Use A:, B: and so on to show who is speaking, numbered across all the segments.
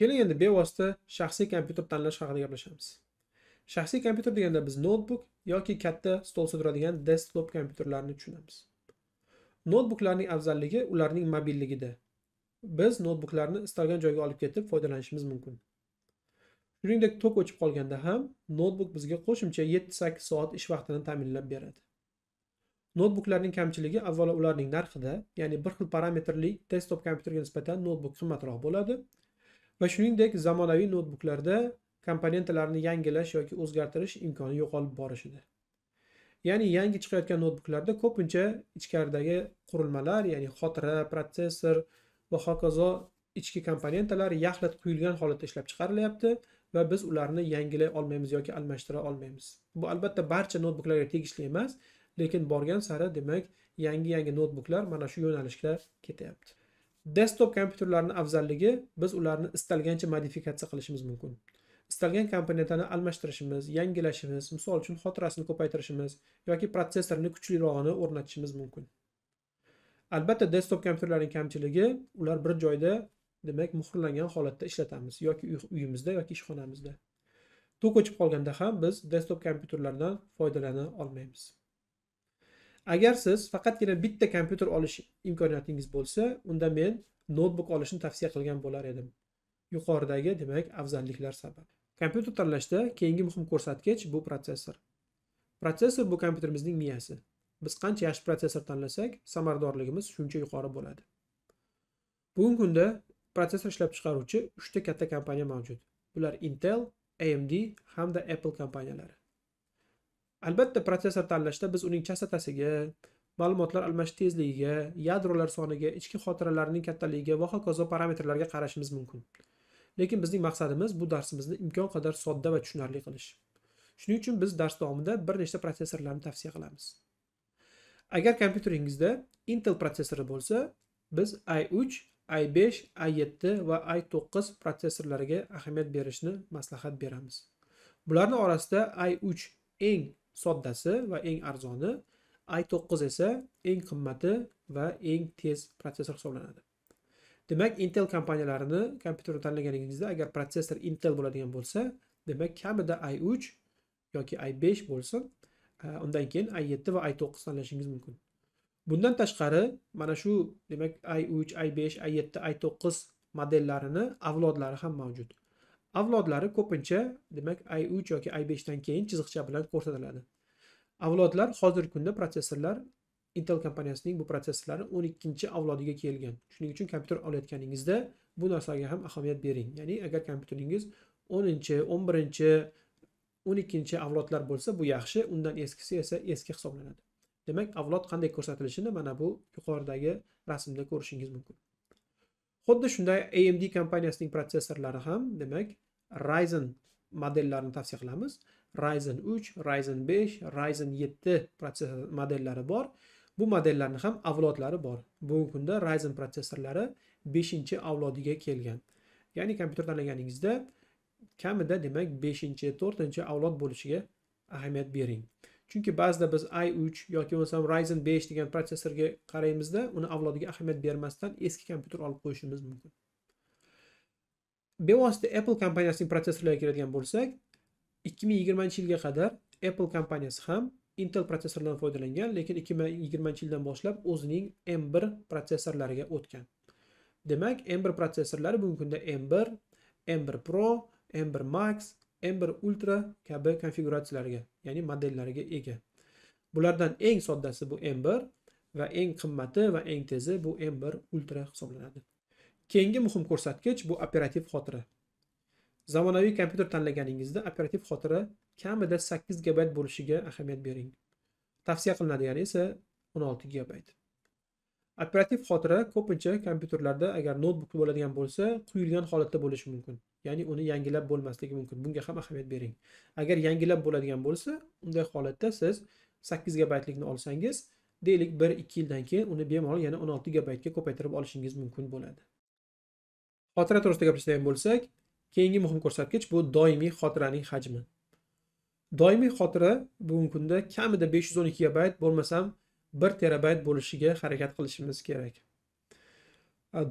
A: keling endi bevosita shaxsiy kompyuter tanlash haqida gaplashamiz shaxsiy kompyuter deganda biz noutbuk yoki katta stolda turadigan desktop kompyuterlarni tushunamiz noutbuklarning afzalligi ularning mobilligida biz noutbuklarni istalgan joyga olib ketib foydalanishimiz mumkin shuningdek tok o'chib qolganda ham noutbuk bizga qo'shimcha 7-8 soat ish vaqtini ta'minlab beradi noutbuklarning kamchiligi avvalo ularning narxida ya'ni bir xil parametrli desktop kompyuterga nisbatan noutbuk qimmatroq bo'ladi va shuningdek zamonaviy noutbuklarda komponentlarni yangilash yoki o'zgartirish imkoni yo'qolib borishida ya'ni yangi chiqayotgan noutbuklarda ko'pincha ichkaridagi qurilmalar ya'ni xotira protsessor va hokazo ichki komponentalar yaxlit quyilgan holatda ishlab chiqarilyapti va biz ularni yangilay olmaymiz yoki almashtira olmaymiz bu albatta barcha noutbuklarga tegishli emas lekin borgan sari demak yangi yangi noutbuklar mana shu yo'nalishga ketyapti desktop kompyuterlarni afzalligi biz ularni istalgancha modifikatsiya qilishimiz mumkin istalgan komponentani almashtirishimiz yangilashimiz misol uchun xotirasini ko'paytirishimiz yoki protsessorni kuchlirog'ini o'rnatishimiz mumkin albatta desktop kompyuterlarning kamchiligi ular bir joyda demak muhrlangan holatda ishlatamiz yoki uyimizda yoki ishxonamizda to'q o'chib qolganda ham biz desktop kompyuterlardan foydalana olmaymiz agar siz faqatgina bitta kompyuter olish imkoniyatingiz bo'lsa unda men noutbuk olishni tavsiya qilgan bo'lar edim yuqoridagi demak afzalliklar sabab kompyuter tanlashda keyingi muhim ko'rsatkich bu protsessor protsessor bu kompyuterimizning miyasi biz qancha yaxshi protsessor tanlasak samaradorligimiz shuncha yuqori bo'ladi bugungi kunda protsessor ishlab chiqaruvchi uchta katta kompaniya mavjud bular intel amd hamda apple kompaniyalari albatta protsessor tanlashda biz uning chastotasiga ma'lumotlar almashish tezligiga yadrolar soniga ichki xotiralarning kattaligiga va hokazo parametrlarga qarashimiz mumkin lekin bizning maqsadimiz bu darsimizni imkon qadar sodda va tushunarli qilish shuning uchun biz dars davomida bir nechta protsessorlarni tavsiya qilamiz agar kompyuteringizda intel protsessori bo'lsa biz i3 i5 i7 va i9 protsessorlariga ahamiyat berishni maslahat beramiz bularni orasida i3 eng soddasi va eng arzoni i to'qqiz esa eng qimmati va eng tez protsessor hisoblanadi demak intel kompaniyalarini kompyuterni tanlaganingizda agar protsessor intel bo'ladigan bo'lsa demak kamida i uch yoki i besh bo'lsin e, undan keyin i yetti va i to'qqiz tanlashingiz mumkin bundan tashqari mana shu demak i uch i besh i yetti i to'qqiz modellarini avlodlari ham mavjud avlodlari ko'pincha demak i uch yoki i beshdan keyin chiziqcha bilan ko'rsatiladi avlodlar hozirgi kunda protsessorlar intel kompaniyasining bu protsessorlari o'n ikkinchi avlodiga kelgan shuning uchun kompyuter olayotganingizda bu narsaga ham ahamiyat bering ya'ni agar kompyuteringiz o'ninchi o'n birinchi o'n ikkinchi avlodlar bo'lsa bu yaxshi undan eskisi esa eski hisoblanadi demak avlod qanday ko'rsatilishini mana bu yuqoridagi rasmda ko'rishingiz mumkin xuddi shunday amd kompaniyasining protsessorlari ham demak Ryzen modellarini tavsiya qilamiz Ryzen 3, Ryzen 5, Ryzen 7 protsessor modellari bor. Bu modellarni ham avlodlari bor. Bugungi kunda Ryzen protsessorlari 5-avlodiga kelgan. Ya'ni kompyuter tanlaganingizda kamida demak 5-4 avlod bo'lishiga ahamiyat bering. Chunki ba'zida biz i3 yoki bo'lmasam Ryzen 5 degan protsessorga qaraymizda, uni avlodiga ahamiyat bermasdan eski kompyuter olib qo'yishimiz mumkin. bevosita apple kompaniyasining protsessorlariga keladigan bo'lsak ikki ming yigirmanchi yilga qadar apple kompaniyasi ham intel protsessorlaridan foydalangan lekin ikki ming yigirmanchi yildan boshlab o'zining m bir protsessorlariga o'tgan demak m bir protsessorlari bugungi kunda m bir m bir pro m bir max m bir ultra kabi konfiguratsiyalarga ya'ni modellariga ega bulardan eng soddasi bu m bir va eng qimmati va eng tezi bu m bir ultra hisoblanadi Keyingi muhim ko'rsatkich bu operativ xotira. Zamonaviy kompyuter tanlaganingizda operativ xotira kamida 8 GB bo'lishiga ahamiyat bering. Tavsiya qilinadigan esa 16 GB. Operativ xotira ko'pincha kompyuterlarda agar noutbuk bo'ladigan bo'lsa, quyilgan holatda bo'lishi mumkin. Ya'ni uni yangilab bo'lmasligi mumkin. Bunga ham ahamiyat bering. Agar yangilab bo'ladigan bo'lsa, unday holatda siz 8 likni olsangiz, deylik 1-2 yildan keyin uni bemalol yana 16 ga ko'paytirib olishingiz mumkin bo'ladi. xotira to'g'risida gaplashadigan bo'lsak keyingi muhim ko'rsatkich bu doimiy xotiraning hajmi doimiy xotira bugungi kunda kamida besh yuz o'n ikki gigabayt bo'lmasam bir terabayt bo'lishiga harakat qilishimiz kerak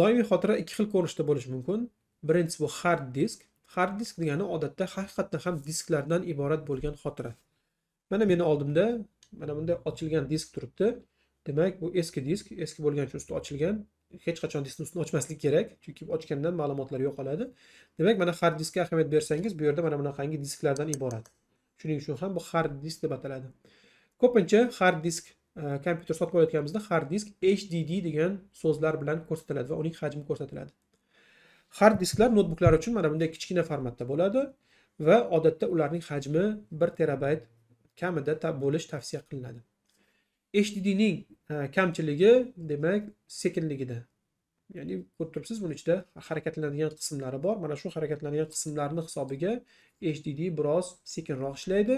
A: doimiy xotira ikki xil ko'rinishda bo'lishi mumkin birinchisi bu hard disk hard disk degani odatda haqiqatdan ham disklardan iborat bo'lgan xotira mana meni oldimda mana bunday ochilgan disk turibdi demak bu eski disk eski bo'lgani uchun usti ochilgan hech qachon diskni ustini ochmaslik kerak chunki ochganda ma'lumotlar yo'qoladi demak mana hard diskka ahamiyat bersangiz bu yerda mana bunaqangi disklardan iborat shuning uchun ham bu hard disk deb ataladi ko'pincha hard disk e, kompyuter sotib olayotganimizda hard disk hdd degan so'zlar bilan ko'rsatiladi va uning hajmi ko'rsatiladi hard disklar noutbuklar uchun mana bunday kichkina formatda bo'ladi va odatda ularning hajmi bir terabayt kamida bo'lish tavsiya qilinadi hdning kamchiligi demak sekinligida ya'ni ko'rib turibsiz buni ichida harakatlanadigan qismlari bor mana shu harakatlanadigan qismlarni hisobiga hdd biroz sekinroq ishlaydi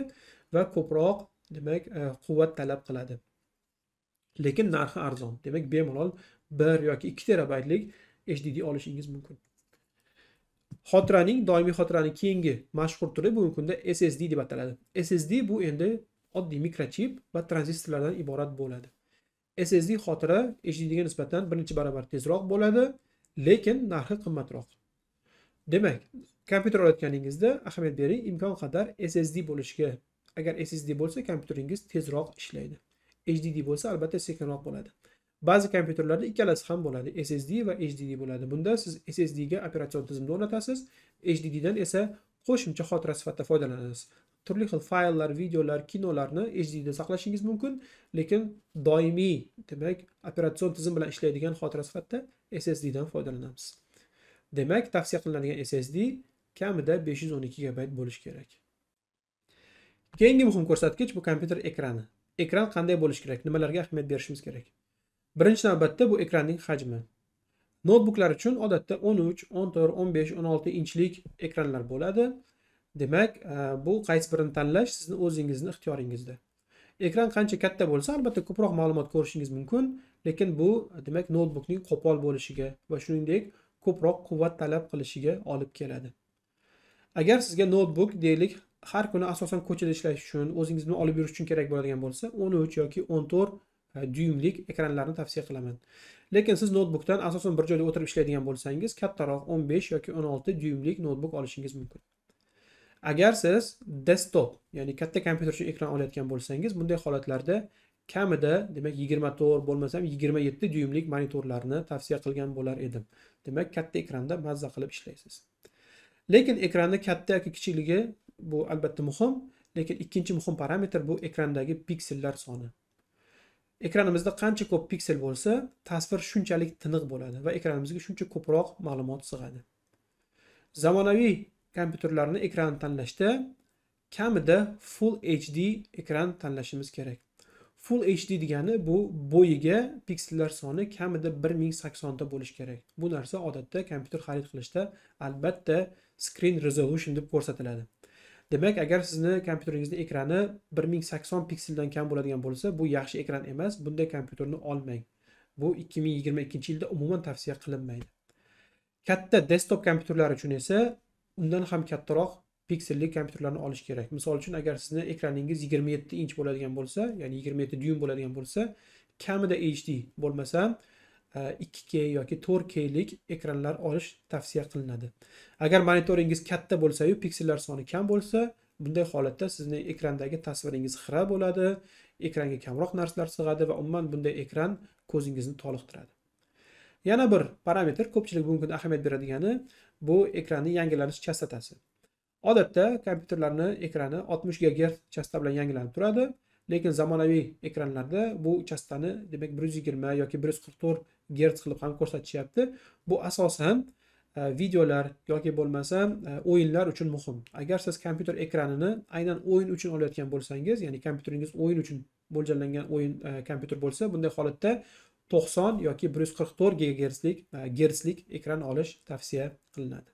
A: va ko'proq demak e, quvvat talab qiladi lekin narxi arzon demak bemalol bir yoki ikki terabaytlik hdd olishingiz mumkin xotiraning doimiy xotiraning keyingi mashhur turi bugungi kunda ssd deb ataladi ssd bu endi oddiy mikrochip va tranzistorlardan iborat bo'ladi ssd xotira hdga nisbatan birinchi barobar tezroq bo'ladi lekin narxi qimmatroq demak kompyuter olayotganingizda ahamiyat bering imkon qadar ssd bo'lishiga agar ssd bo'lsa kompyuteringiz tezroq ishlaydi hdd bo'lsa albatta sekinroq bo'ladi ba'zi kompyuterlarda ikkalasi ham bo'ladi ssd va hdd bo'ladi bunda siz ssdga operatsion tizimni o'rnatasiz hddan esa qo'shimcha xotira sifatida foydalanasiz turli xil fayllar videolar kinolarni hdda saqlashingiz mumkin lekin doimiy demak operatsion tizim bilan ishlaydigan xotira sifatida ssddan foydalanamiz demak tavsiya qilinadigan ssd kamida besh yuz o'n ikki gigabayt bo'lishi kerak keyingi muhim ko'rsatkich bu kompyuter ekrani ekran qanday bo'lishi kerak nimalarga ahamiyat berishimiz kerak birinchi navbatda bu ekranning hajmi noutbuklar uchun odatda o'n uch o'n to'rt o'n besh o'n olti inchlik ekranlar bo'ladi demak e, bu qaysi birini tanlash sizni o'zingizni ixtiyoringizda ekran qancha katta bo'lsa albatta ko'proq ma'lumot ko'rishingiz mumkin lekin bu demak noutbukning qo'pol bo'lishiga va shuningdek ko'proq quvvat talab qilishiga olib keladi agar sizga noutbuk deylik har kuni asosan ko'chada ishlash uchun o'zingiz bilan olib yurish uchun kerak bo'ladigan bo'lsa o'n uch yoki o'n to'rt e, dyuymlik ekranlarni tavsiya qilaman lekin siz noutbukdan asosan bir joyda o'tirib ishlaydigan bo'lsangiz kattaroq o'n besh yoki o'n olti dyuymlik noutbuk olishingiz mumkin agar siz desktop ya'ni katta kompyuter uchun ekran olayotgan bo'lsangiz bunday holatlarda kamida demak yigirma to'rt bo'lmasam yigirma yetti monitorlarni tavsiya qilgan bo'lar edim demak katta ekranda mazza qilib ishlaysiz lekin ekranni katta yoki kichikligi bu albatta muhim lekin ikkinchi muhim parametr bu ekrandagi piksellar soni ekranimizda qancha ko'p piksel bo'lsa tasvir shunchalik tiniq bo'ladi va ekranimizga shuncha ko'proq ma'lumot sig'adi zamonaviy kompyuterlarni ekranini tanlashda kamida full hd ekran tanlashimiz kerak full hd degani bu bo'yiga piksellar soni kamida bir ming saksonta bo'lishi kerak bu narsa odatda kompyuter xarid qilishda albatta screen resolution deb ko'rsatiladi demak agar sizni kompyuteringizni ekrani bir ming sakson pikseldan kam bo'ladigan bo'lsa bu yaxshi ekran emas bunday kompyuterni olmang bu ikki ming yigirma ikkinchi yilda umuman tavsiya qilinmaydi katta desktop kompyuterlar uchun esa undan ham kattaroq pikselli kompyuterlarni olish kerak misol uchun agar sizni ekraningiz yigirma yetti inch bo'ladigan bo'lsa ya'ni yigirma yetti dyum bo'ladigan bo'lsa kamida hd bo'lmasa e, ikki k yoki to'rt klik ekranlar olish tavsiya qilinadi agar monitoringiz katta bo'lsayu piksellar soni kam bo'lsa bunday holatda sizni ekrandagi tasviringiz xira bo'ladi ekranga kamroq narsalar sig'adi va umuman bunday ekran ko'zingizni toliqtiradi yana bir parametr ko'pchilik bugungi kunda ahamiyat beradigani bu ekranni yangilanish chastotasi odatda kompyuterlarni ekrani oltmish gigagert chastota bilan yangilanib turadi lekin zamonaviy ekranlarda bu chastotani demak bir yuz yigirma yoki bir yuz qirq to'rt gerts qilib ham ko'rsatishyapti bu asosan e, videolar yoki bo'lmasa e, o'yinlar uchun muhim agar siz kompyuter ekranini aynan o'yin uchun olayotgan bo'lsangiz ya'ni kompyuteringiz o'yin uchun mo'ljallangan o'yin e, kompyuter bo'lsa bunday holatda to'qson yoki bir yuz qirq to'rt gertslik e, ekran olish tavsiya qilinadi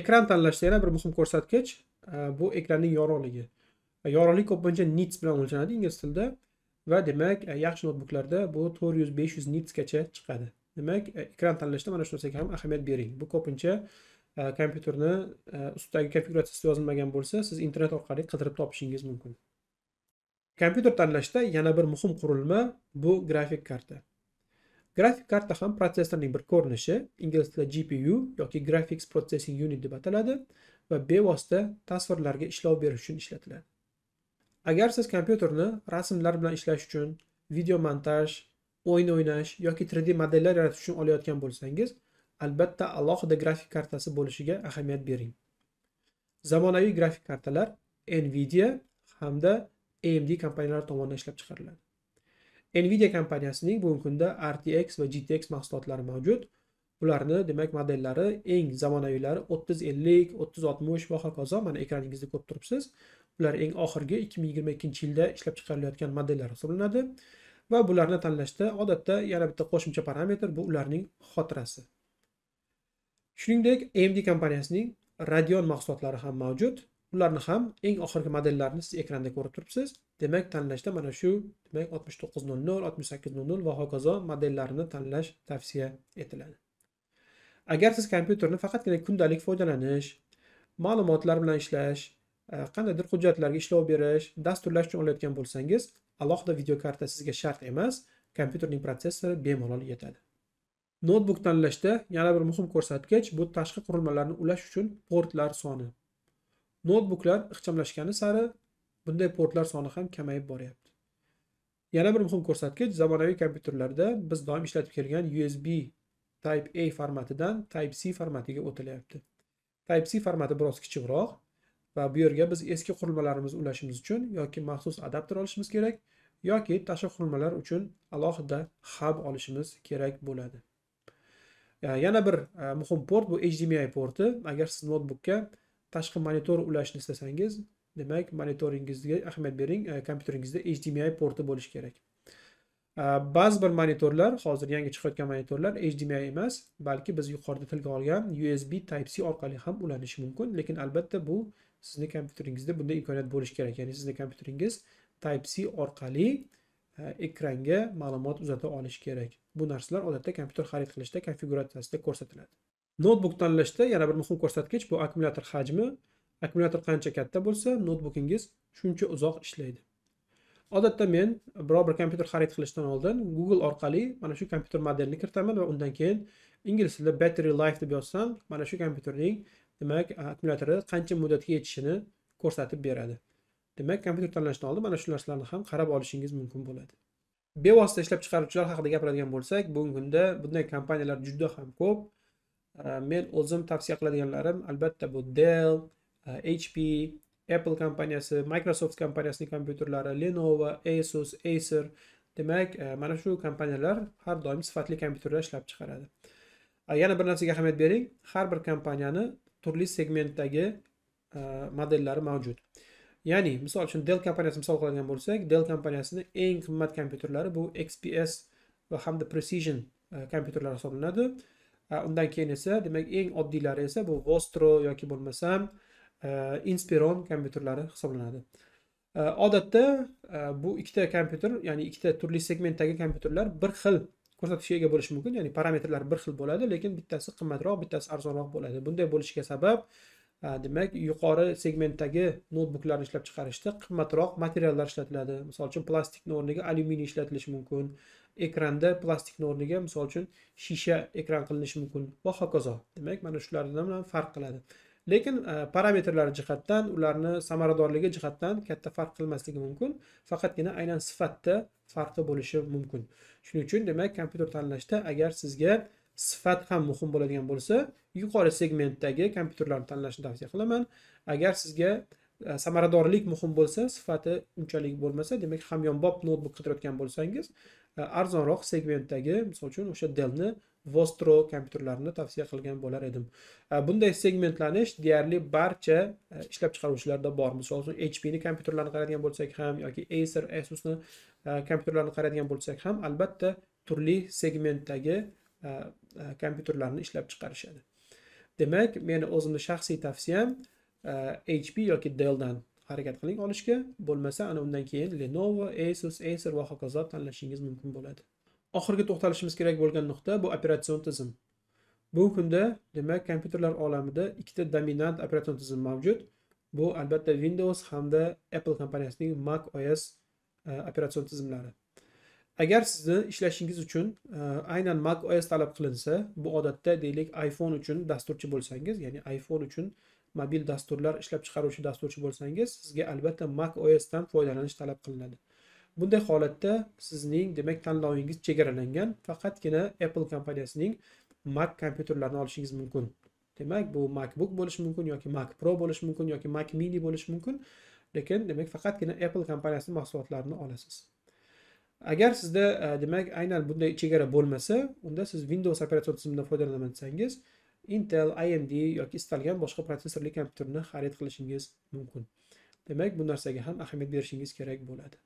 A: ekran tanlashda yana bir muhim ko'rsatkich e, bu ekranning yorug'ligi e, yorug'lik ko'pincha nits bilan o'lchanadi ingliz tilida va demak yaxshi noutbuklarda bu to'rt yuz besh yuz nitsgacha chiqadi demak ekran tanlashda mana shu narsaga ham ahamiyat bering bu ko'pincha kompyuterni ustidagi konfiguratsiyasi yozilmagan bo'lsa siz internet orqali qidirib topishingiz mumkin kompyuter tanlashda yana bir muhim qurilma bu grafik karta grafik karta ham protsessorning bir ko'rinishi ingliz tilida gpu yoki graphics processing unit deb ataladi va bevosita tasvirlarga ishlov berish uchun ishlatiladi agar siz kompyuterni rasmlar bilan ishlash uchun video montaj o'yin o'ynash yoki 3d modellar yaratish uchun olayotgan bo'lsangiz albatta alohida grafik kartasi bo'lishiga ahamiyat bering zamonaviy grafik kartalar nvidia hamda amd kompaniyalari tomonidan ishlab chiqariladi nvidia kompaniyasining bugungi kunda rtx va gtx mahsulotlari mavjud ularni demak modellari eng zamonaviylari o'ttiz ellik o'ttiz oltmish va hokazo mana ekraningizda ko'rib turibsiz ular eng oxirgi ikki ming yigirma ikkinchi yilda ishlab chiqarilayotgan modellar hisoblanadi va bularni tanlashda odatda yana bitta qo'shimcha parametr bu ularning xotirasi shuningdek amd kompaniyasining radeon mahsulotlari ham mavjud ularni ham eng oxirgi modellarni siz ekranda ko'rib turibsiz demak tanlashda mana shu demak oltmish to'qqiz nol nol oltmish sakkiz nol nol va hokazo modellarini tanlash tavsiya etiladi agar siz kompyuterni faqatgina kundalik foydalanish ma'lumotlar bilan ishlash e, qandaydir hujjatlarga ishlov berish dasturlash uchun olayotgan bo'lsangiz alohida videokarta sizga shart emas kompyuterning protsessori bemalol yetadi noutbuk tanlashda yana bir muhim ko'rsatkich bu tashqi qurilmalarni ulash uchun portlar soni Notebooklar ixchamlashgani sari bunday portlar soni ham kamayib boryapti. Yana bir muhim ko'rsatkich zamonaviy kompyuterlarda biz doim ishlatib kelgan USB Type A formatidan Type C formatiga o'tilyapti. Type C formati biroz kichikroq va bu yerga biz eski qurilmalarimizni ulashimiz uchun yoki maxsus adapter olishimiz kerak yoki tashqi qurilmalar uchun alohida hub olishimiz kerak bo'ladi. Yana bir e, muhim port bu HDMI porti. Agar siz notebookka tashqi monitor ulashni istasangiz demak monitoringizga ahamiyat bering e, kompyuteringizda hdmi porti bo'lishi kerak e, ba'zi bir monitorlar hozir yangi chiqayotgan monitorlar hdmi emas balki biz yuqorida tilga olgan usb type c orqali ham ulanishi mumkin lekin albatta bu sizni kompyuteringizda bunday imkoniyat bo'lishi kerak ya'ni sizni kompyuteringiz type c orqali e, ekranga ma'lumot uzata olishi kerak bu narsalar odatda kompyuter xarid qilishda konfiguratsiyasida ko'rsatiladi notebook tanlashda yana bir muhim ko'rsatkich bu akkumulyator hajmi akkumulyator qancha katta bo'lsa noutbukingiz shuncha uzoq ishlaydi odatda men biror bir kompyuter xarid qilishdan oldin google orqali mana shu kompyuter modelini kiritaman va undan keyin ingliz tilida battery life deb yozsam mana shu kompyuterning demak akkumulyatori qancha muddatga yetishini ko'rsatib beradi demak kompyuter tanlashdan oldin mana shu narsalarni ham qarab olishingiz mumkin bo'ladi bevosita ishlab chiqaruvchilar haqida gapiradigan bo'lsak bugungi kunda bunday kompaniyalar juda ham ko'p Э, men o'zim tavsiya qiladiganlarim albatta bu dell э, hp apple kompaniyasi microsoft kompaniyasining kompyuterlari lenovo asus acer demak э, mana shu kompaniyalar har doim sifatli kompyuterlar ishlab chiqaradi yana bir narsaga ahamiyat bering har bir kompaniyani turli segmentdagi modellari mavjud ya'ni misol uchun dell kompaniyasi misol qiladigan bo'lsak dell kompaniyasini eng qimmat kompyuterlari bu xps va hamda precision kompyuterlar hisoblanadi undan keyin esa demak eng oddiylari esa bu vostro yoki bo'lmasam e, inspiron kompyuterlari hisoblanadi e, odatda e, bu ikkita kompyuter ya'ni ikkita turli segmentdagi kompyuterlar bir xil ko'rsatkichga ega bo'lishi mumkin ya'ni parametrlar bir xil bo'ladi lekin bittasi qimmatroq bittasi arzonroq bo'ladi bunday bo'lishiga sabab demak yuqori segmentdagi noutbuklarni ishlab chiqarishda qimmatroq materiallar ishlatiladi misol uchun plastikni o'rniga alyuminiy ishlatilishi mumkin ekranda plastikni o'rniga misol uchun shisha ekran qilinishi mumkin va hokazo demak mana shulardan bilan farq qiladi lekin e, parametrlar jihatdan ularni samaradorligi jihatdan katta farq qilmasligi mumkin faqatgina aynan sifatda farqi bo'lishi mumkin shuning uchun demak kompyuter tanlashda agar sizga sifat ham muhim bo'ladigan bo'lsa yuqori segmentdagi kompyuterlarni tanlashni tavsiya qilaman agar sizga e, samaradorlik muhim bo'lsa sifati unchalik bo'lmasa demak hamyonbop noutbuk qidirayotgan bo'lsangiz arzonroq segmentdagi misol uchun o'sha delni vostro kompyuterlarini tavsiya qilgan bo'lar edim bunday segmentlanish deyarli barcha e, ishlab chiqaruvchilarda bor misol uchun hpni kompyuterlarini qaraydigan bo'lsak ham yoki acer asusni e, kompyuterlarini qaraydigan bo'lsak ham albatta turli segmentdagi e, kompyuterlarni ishlab chiqarishadi demak meni o'zimni shaxsiy tavsiyam hp yoki deldan harakat qiling olishga bo'lmasa ana undan keyin lenovo asus acer va hokazo tanlashingiz mumkin bo'ladi oxirgi to'xtalishimiz kerak bo'lgan nuqta bu operatsion tizim bu kunda demak kompyuterlar olamida ikkita dominant operatsion tizim mavjud bu albatta windows hamda apple kompaniyasining mac os e, operatsion tizimlari agar sizni ishlashingiz uchun e, aynan mac os talab qilinsa bu odatda deylik iphone uchun dasturchi bo'lsangiz ya'ni iphone uchun mobil dasturlar ishlab chiqaruvchi dasturchi bo'lsangiz sizga albatta mac osdan foydalanish talab qilinadi bunday holatda sizning demak tanlovingiz chegaralangan faqatgina apple kompaniyasining mac kompyuterlarini olishingiz mumkin demak bu macbook bo'lishi mumkin yoki mac pro bo'lishi mumkin yoki mac mini bo'lishi mumkin lekin demak faqatgina apple kompaniyasi mahsulotlarini olasiz agar sizda e, demak aynan bunday chegara bo'lmasa unda siz windows operatsion tizimidan foydalanaman desangiz intel amd yoki istalgan boshqa protsessorli kompyuterni xarid qilishingiz mumkin demak bu narsaga ham ahamiyat berishingiz kerak bo'ladi